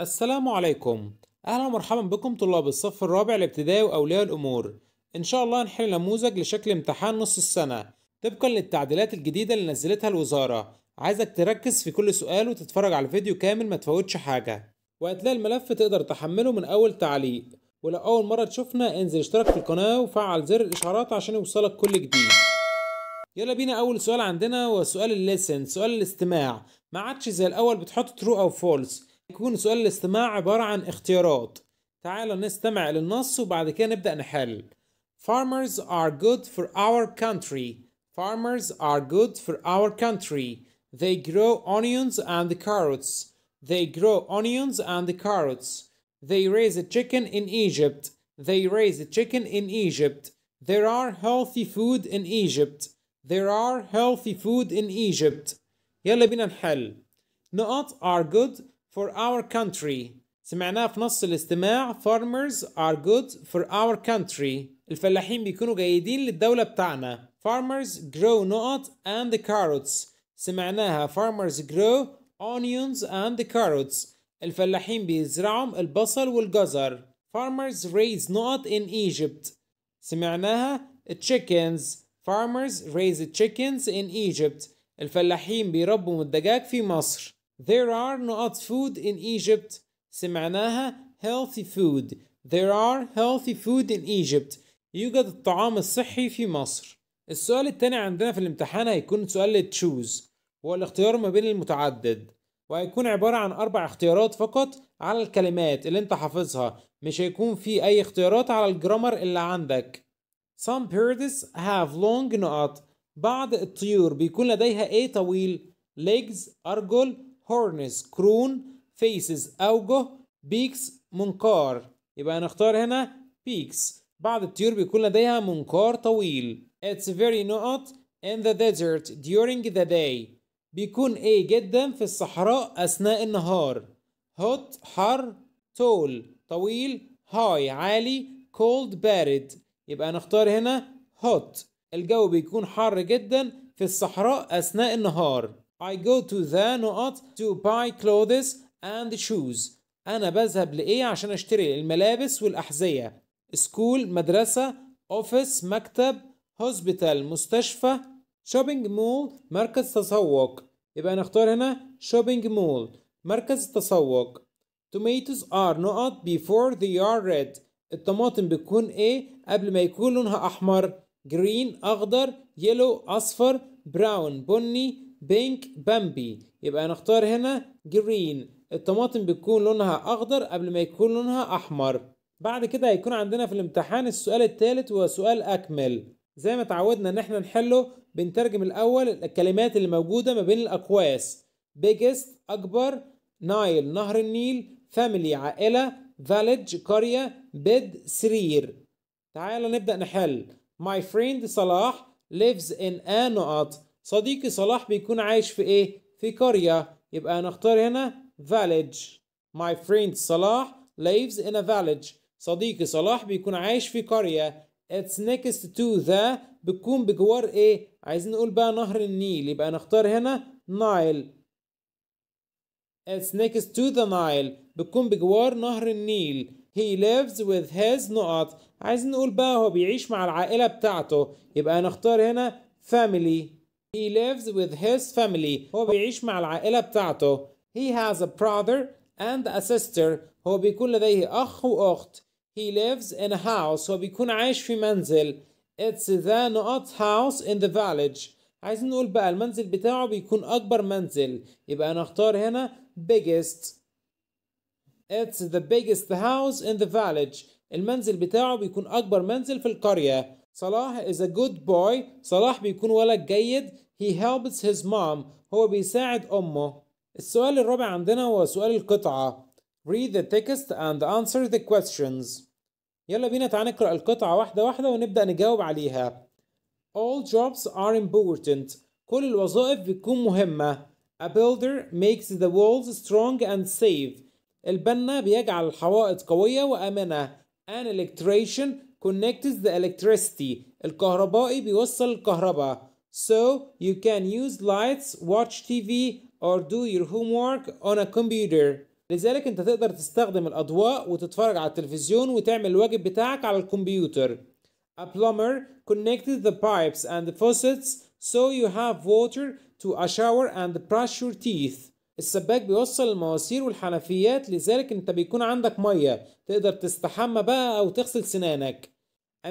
السلام عليكم اهلا ومرحبا بكم طلاب الصف الرابع الابتدائي واولياء الامور ان شاء الله هنحل نموذج لشكل امتحان نص السنه طبقا للتعديلات الجديده اللي نزلتها الوزاره عايزك تركز في كل سؤال وتتفرج على الفيديو كامل ما تفوتش حاجه وهتلاقي الملف تقدر تحمله من اول تعليق ولو اول مره تشوفنا انزل اشترك في القناه وفعل زر الاشعارات عشان يوصلك كل جديد يلا بينا اول سؤال عندنا هو سؤال الليسن سؤال الاستماع ما عادش زي الاول بتحط ترو او فولس يكون سؤال الاستماع عبارة عن اختيارات تعال نستمع للنص وبعد كده نبدأ نحل Farmers are good for our country Farmers are good for our country They grow onions and carrots They grow onions and carrots They raise a chicken in Egypt They raise a chicken in Egypt There are healthy food in Egypt There are healthy food in Egypt يلا بينا نحل نقط are good for our country سمعناها في نص الاستماع farmers are good for our country الفلاحين بيكونوا جيدين للدولة بتاعنا farmers grow نقط and carrots سمعناها farmers grow onions and carrots الفلاحين بيزرعوا البصل والجزر farmers raise نقط in Egypt سمعناها chickens farmers raise chickens in Egypt الفلاحين بيربوا الدجاج في مصر There are not food in Egypt سمعناها healthy food There are healthy food in Egypt يوجد الطعام الصحي في مصر السؤال التاني عندنا في الامتحان هيكون سؤال تشوز هو الاختيار ما بين المتعدد وهيكون عبارة عن أربع اختيارات فقط على الكلمات اللي انت حافظها مش هيكون في أي اختيارات على الجرامر اللي عندك Some birds have long نقط بعض الطيور بيكون لديها ايه طويل legs أرجل هورنز كرون فيسز أوجه بيكس منقار يبقى هنختار هنا بيكس بعض الطيور بيكون لديها منقار طويل It's very نقط in the desert during the day بيكون ايه جدا في الصحراء أثناء النهار hot حر tall طويل high عالي cold بارد يبقى هنختار هنا hot الجو بيكون حر جدا في الصحراء أثناء النهار I go to the نقط to buy clothes and shoes أنا بذهب لإيه عشان أشتري الملابس والأحذية school مدرسة office مكتب hospital مستشفى shopping mall مركز تسوق يبقى نختار هنا shopping mall مركز التسوق tomatoes are نقط before they are red الطماطم بتكون ايه قبل ما يكون لونها احمر green اخضر yellow اصفر brown بني بينك بامبي يبقى هنختار هنا جرين الطماطم بتكون لونها اخضر قبل ما يكون لونها احمر بعد كده هيكون عندنا في الامتحان السؤال الثالث سؤال اكمل زي ما اتعودنا ان احنا نحله بنترجم الاول الكلمات اللي موجوده ما بين الاقواس بيجست اكبر نايل نهر النيل فاميلي عائله فاليج قريه بيد سرير تعال نبدا نحل ماي فريند صلاح ليفز ان ا نقط صديقي صلاح بيكون عايش في ايه في قرية يبقى هنختار هنا village my friend صلاح lives in a village صديقي صلاح بيكون عايش في قرية it's next to the بتكون بجوار ايه عايزين نقول بقى نهر النيل يبقى نختار هنا نايل it's next to the Nile بتكون بجوار نهر النيل he lives with his نقط عايزين نقول بقى هو بيعيش مع العائلة بتاعته يبقى هنختار هنا family He lives with his family. هو بيعيش مع العائلة بتاعته. He has a brother and a sister. هو بيكون لديه أخ وأخت. He lives in a house. هو بيكون عايش في منزل. It's the not house in the village. عايزين نقول بقى المنزل بتاعه بيكون أكبر منزل. يبقى أنا أختار هنا biggest. It's the biggest house in the village. المنزل بتاعه بيكون أكبر منزل في القرية. صلاح is a good boy. صلاح بيكون ولد جيد. he helps his mom هو بيساعد أمه السؤال الرابع عندنا هو سؤال القطعة read the text and answer the questions يلا بينا تعال نقرأ القطعة واحدة واحدة ونبدأ نجاوب عليها all jobs are important كل الوظائف بتكون مهمة a builder makes the walls strong and safe البنا بيجعل الحوائط قوية وآمنة an electrician connects the electricity الكهربائي بيوصل الكهرباء So you can use lights, watch TV or do your homework on a computer. لذلك انت تقدر تستخدم الاضواء وتتفرج على التلفزيون وتعمل الواجب بتاعك على الكمبيوتر. A plumber connected the pipes and the faucets so you have water to a shower and brush your teeth. السباك بيوصل المواسير والحنفيات لذلك انت بيكون عندك ميه تقدر تستحمى بقى او تغسل سنانك.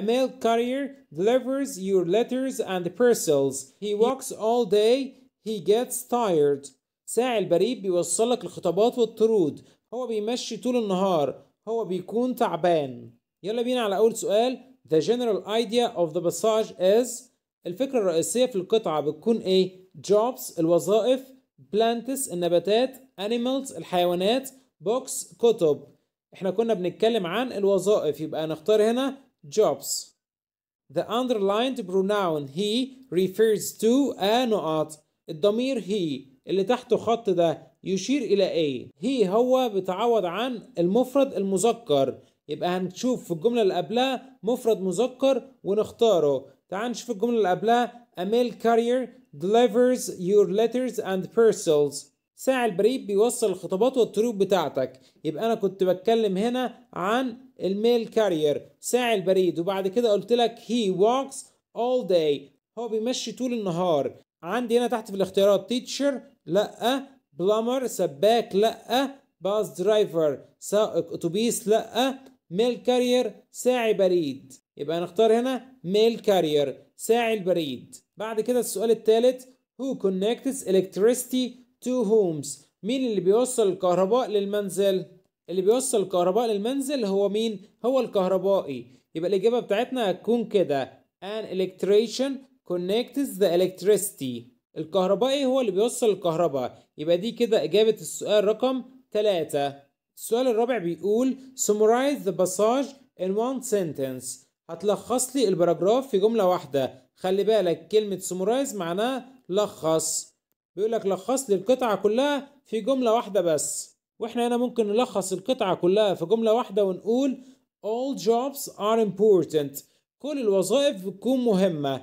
A mail carrier delivers your letters and parcels. He walks all day. He gets tired. ساعي البريد بيوصلك الخطابات والطرود. هو بيمشي طول النهار. هو بيكون تعبان. يلا بينا على أول سؤال. The general idea of the passage is الفكرة الرئيسية في القطعة بتكون إيه؟ jobs الوظائف plants النباتات animals الحيوانات books كتب احنا كنا بنتكلم عن الوظائف يبقى هنختار هنا jobs. The underlined pronoun he refers to a نقط الضمير he اللي تحته خط ده يشير إلى ايه هي هو بيتعوض عن المفرد المذكر يبقى هنشوف في الجملة اللي قبلها مفرد مذكر ونختاره تعال نشوف الجملة اللي قبلها a mail carrier delivers your letters and parcels ساعة البريد بيوصل الخطابات والطرق بتاعتك يبقى انا كنت بتكلم هنا عن الميل كارير ساعة البريد وبعد كده قلت لك he walks all day هو بيمشي طول النهار عندي هنا تحت في الاختيارات تيتشر لا plumber سباك لا bus درايفر سائق اتوبيس لا ميل كارير ساعي بريد يبقى نختار هنا ميل كارير ساعي البريد بعد كده السؤال الثالث who connects electricity تو هومز مين اللي بيوصل الكهرباء للمنزل اللي بيوصل الكهرباء للمنزل هو مين هو الكهربائي يبقى الإجابة بتاعتنا هتكون كده an electrician connects the electricity الكهربائي هو اللي بيوصل الكهرباء يبقى دي كده إجابة السؤال رقم 3 السؤال الرابع بيقول summarize the passage in one sentence هتلخص لي البراجراف في جملة واحدة خلي بالك كلمة summarize معناها لخص بيقول لك لخص لي القطعة كلها في جملة واحدة بس واحنا هنا ممكن نلخص القطعة كلها في جملة واحدة ونقول all jobs are important كل الوظائف بتكون مهمة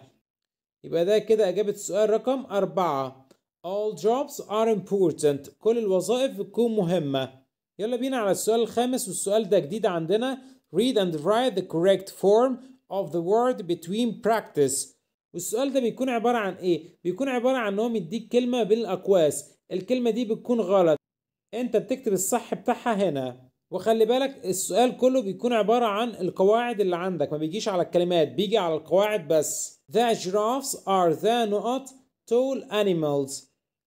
يبقى ده كده إجابة السؤال رقم أربعة all jobs are important كل الوظائف بتكون مهمة يلا بينا على السؤال الخامس والسؤال ده جديد عندنا read and write the correct form of the word between practice والسؤال ده بيكون عبارة عن ايه؟ بيكون عبارة عن ان هو مديك كلمة بالاقواس الكلمة دي بتكون غلط انت بتكتب الصح بتاعها هنا وخلي بالك السؤال كله بيكون عبارة عن القواعد اللي عندك ما بيجيش على الكلمات بيجي على القواعد بس The giraffes are the not tall animals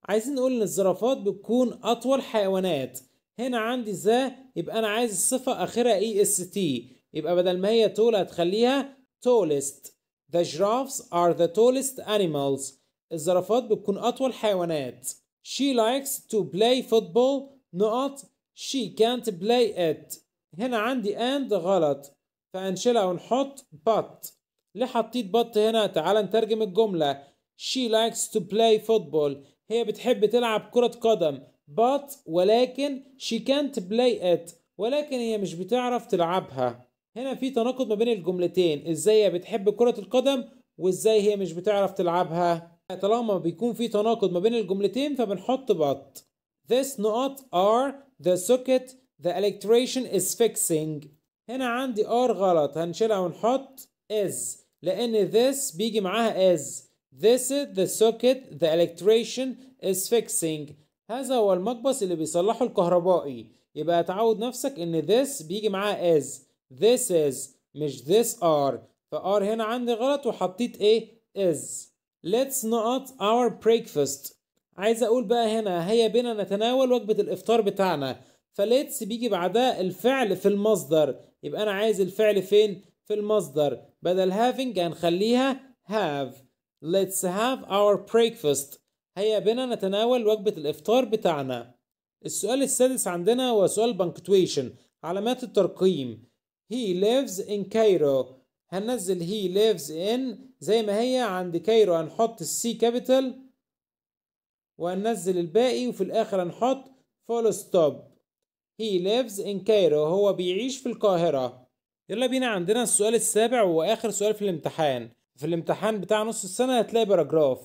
عايزين نقول ان الزرافات بتكون اطول حيوانات هنا عندي ذا يبقى انا عايز الصفة اخرها اي e اس تي يبقى بدل ما هي تول هتخليها tallest The giraffes are the tallest animals. الزرافات بتكون أطول حيوانات. She likes to play football. نقط she can't play it. هنا عندي and غلط فهنشيلها ونحط but. ليه حطيت but هنا؟ تعال نترجم الجملة. She likes to play football. هي بتحب تلعب كرة قدم. but ولكن she can't play it. ولكن هي مش بتعرف تلعبها. هنا في تناقض ما بين الجملتين ازاي هي بتحب كرة القدم وازاي هي مش بتعرف تلعبها طالما بيكون في تناقض ما بين الجملتين فبنحط بط This not are the socket the electrician is fixing هنا عندي R غلط هنشيلها ونحط is لأن this بيجي معاها is This is the socket the electrician is fixing هذا هو المقبس اللي بيصلحه الكهربائي يبقى تعود نفسك ان this بيجي معاها is this is مش this are فار هنا عندي غلط وحطيت ايه is let's not our breakfast عايز اقول بقى هنا هيا بنا نتناول وجبة الافطار بتاعنا فليتس بيجي بعدها الفعل في المصدر يبقى انا عايز الفعل فين في المصدر بدل having هنخليها have let's have our breakfast هيا بنا نتناول وجبة الافطار بتاعنا السؤال السادس عندنا هو سؤال punctuation علامات الترقيم he lives in Cairo هننزل he lives in زي ما هي عند كايرو هنحط السي كابيتال وهننزل الباقي وفي الآخر هنحط فول ستوب he lives in Cairo هو بيعيش في القاهرة يلا بينا عندنا السؤال السابع وآخر سؤال في الامتحان في الامتحان بتاع نص السنة هتلاقي باراجراف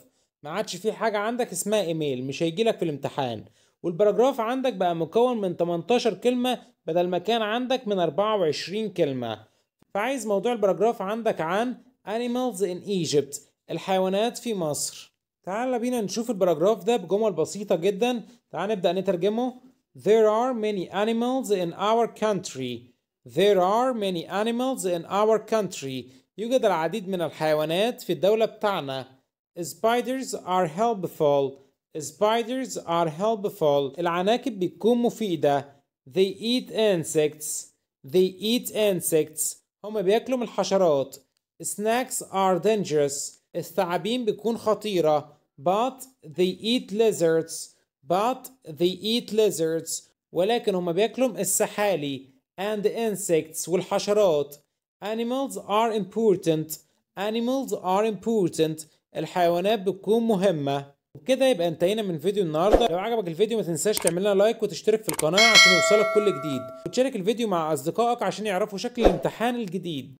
ما عادش في حاجة عندك اسمها ايميل مش هيجيلك في الامتحان والباراجراف عندك بقى مكون من 18 كلمة بدل ما كان عندك من 24 كلمة فعايز موضوع الباراجراف عندك عن animals in Egypt الحيوانات في مصر تعال بينا نشوف الباراجراف ده بجمل بسيطة جدا تعال نبدأ نترجمه There are many animals in our country There are many animals in our country يوجد العديد من الحيوانات في الدولة بتاعنا Spiders are helpful Spiders are helpful. العناكب بتكون مفيدة. They eat insects. They eat insects. هما بياكلوا من الحشرات. Snacks are dangerous. الثعابين بيكون خطيرة. But they eat lizards. But they eat lizards. ولكن هما بياكلوا السحالي and insects والحشرات. Animals are important. Animals are important. الحيوانات بتكون مهمة. وكده يبقى انتهينا من فيديو النهارده لو عجبك الفيديو ما تنساش تعمل لنا لايك وتشترك في القناه عشان يوصلك كل جديد وتشارك الفيديو مع اصدقائك عشان يعرفوا شكل الامتحان الجديد